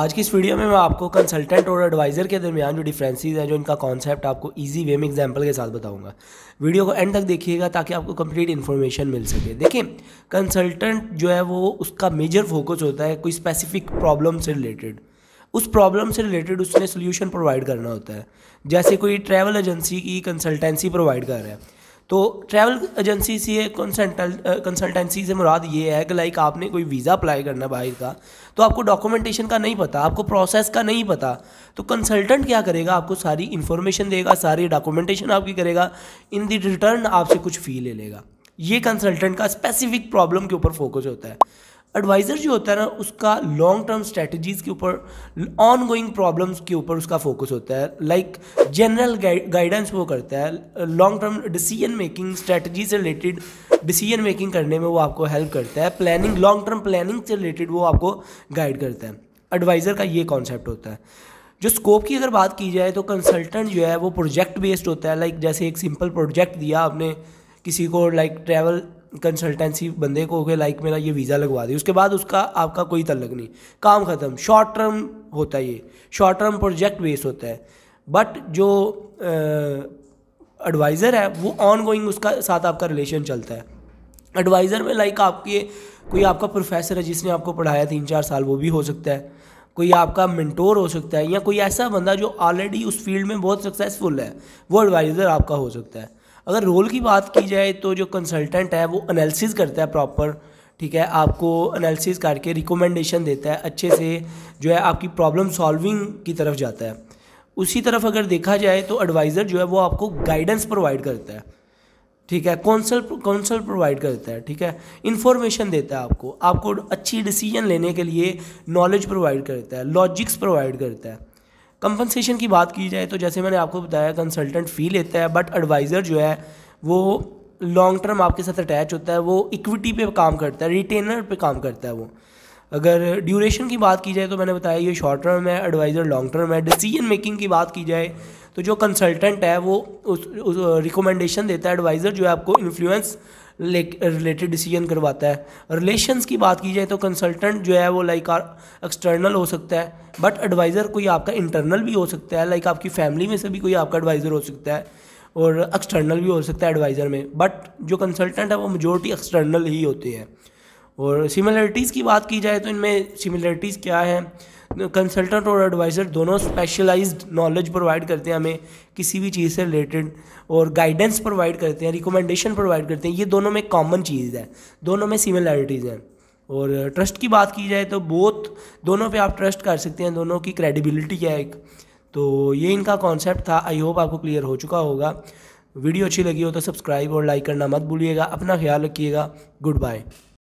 आज की इस वीडियो में मैं आपको कंसल्टेंट और एडवाइज़र के दरमियान जो डिफरेंसेस हैं जो इनका कॉन्सेप्ट आपको इजी वे में एग्जांपल के साथ बताऊंगा वीडियो को एंड तक देखिएगा ताकि आपको कंप्लीट इन्फॉर्मेशन मिल सके देखें कंसल्टेंट जो है वो उसका मेजर फोकस होता है कोई स्पेसिफिक प्रॉब्लम से रिलेटेड उस प्रॉब्लम से रिलेटेड उसने सोल्यूशन प्रोवाइड करना होता है जैसे कोई ट्रैवल एजेंसी की कंसल्टेंसी प्रोवाइड कर रहा है तो ट्रैवल एजेंसी से कंसल्टेंसी से मुराद ये है कि लाइक आपने कोई वीज़ा अप्लाई करना बाहर का तो आपको डॉक्यूमेंटेशन का नहीं पता आपको प्रोसेस का नहीं पता तो कंसल्टेंट क्या करेगा आपको सारी इन्फॉर्मेशन देगा सारी डॉक्यूमेंटेशन आपकी करेगा इन द रिटर्न आपसे कुछ फ़ी ले लेगा ये कंसल्टेंट का स्पेसिफिक प्रॉब्लम के ऊपर फोकस होता है एडवाइज़र जो होता है ना उसका लॉन्ग टर्म स्ट्रेटजीज़ के ऊपर ऑन गोइंग प्रॉब्लम्स के ऊपर उसका फोकस होता है लाइक जनरल गाइडेंस वो करता है long term decision making strategy से रिलेटेड डिसीजन मेकिंग करने में वो आपको हेल्प करता है प्लानिंग लॉन्ग टर्म प्लानिंग से रिलेटेड वो आपको गाइड करता है एडवाइज़र का ये कॉन्सेप्ट होता है जो स्कोप की अगर बात की जाए तो कंसल्टेंट जो है वो प्रोजेक्ट बेस्ड होता है लाइक जैसे एक सिंपल प्रोजेक्ट दिया आपने किसी को लाइक ट्रैवल कंसल्टेंसी बंदे को गए लाइक मेरा ये वीज़ा लगवा दी उसके बाद उसका आपका कोई तलक नहीं काम ख़त्म शॉर्ट टर्म होता है ये शॉर्ट टर्म प्रोजेक्ट बेस होता है बट जो एडवाइज़र है वो ऑन गोइंग उसका साथ आपका रिलेशन चलता है एडवाइज़र में लाइक आपके कोई आपका प्रोफेसर है जिसने आपको पढ़ाया तीन चार साल वो भी हो सकता है कोई आपका मेंटोर हो सकता है या कोई ऐसा बंदा जो ऑलरेडी उस फील्ड में बहुत सक्सेसफुल है वो एडवाइज़र आपका हो सकता है अगर रोल की बात की जाए तो जो कंसल्टेंट है वो एनालिसिस करता है प्रॉपर ठीक है आपको एनालिसिस करके रिकमेंडेशन देता है अच्छे से जो है आपकी प्रॉब्लम सॉल्विंग की तरफ जाता है उसी तरफ अगर देखा जाए तो एडवाइज़र जो है वो आपको गाइडेंस प्रोवाइड करता है ठीक है कौंसल कौंसल प्रोवाइड करता है ठीक है इन्फॉर्मेशन देता है आपको आपको अच्छी डिसीजन लेने के लिए नॉलेज प्रोवाइड करता है लॉजिक्स प्रोवाइड करता है कंपनसेशन की बात की जाए तो जैसे मैंने आपको बताया कंसल्टेंट फ़ी लेता है बट एडवाइज़र जो है वो लॉन्ग टर्म आपके साथ अटैच होता है वो इक्विटी पे काम करता है रिटेनर पे काम करता है वो अगर ड्यूरेशन की बात की जाए तो मैंने बताया ये शॉर्ट टर्म है एडवाइज़र लॉन्ग टर्म है डिसीजन मेकिंग की बात की जाए तो जो कंसल्टेंट है वो उस रिकमेंडेशन देता है एडवाइज़र जो है आपको इन्फ्लुएंस रिलेटेड डिसीजन करवाता है रिलेशंस की बात की जाए तो कंसल्टेंट जो है वो लाइक एक्सटर्नल हो सकता है बट एडवाइज़र कोई आपका इंटरनल भी हो सकता है लाइक आपकी फैमिली में से भी कोई आपका एडवाइज़र हो सकता है और एक्सटर्नल भी हो सकता है एडवाइज़र में बट जो कंसल्टेंट है वो मेजोरिटी एक्सटर्नल ही होते हैं और सिमिलरिटीज़ की बात की जाए तो इनमें सिमिलरिटीज़ क्या हैं कंसल्टेंट और एडवाइज़र दोनों स्पेशलाइज्ड नॉलेज प्रोवाइड करते हैं हमें किसी भी चीज़ से रिलेटेड और गाइडेंस प्रोवाइड करते हैं रिकमेंडेशन प्रोवाइड करते हैं ये दोनों में कॉमन चीज़ है दोनों में सिमिलैरिटीज़ हैं और ट्रस्ट की बात की जाए तो बहुत दोनों पे आप ट्रस्ट कर सकते हैं दोनों की क्रेडिबिलिटी है एक तो ये इनका कॉन्सेप्ट था आई होप आपको क्लियर हो चुका होगा वीडियो अच्छी लगी हो तो सब्सक्राइब और लाइक करना मत भूलिएगा अपना ख्याल रखिएगा गुड बाय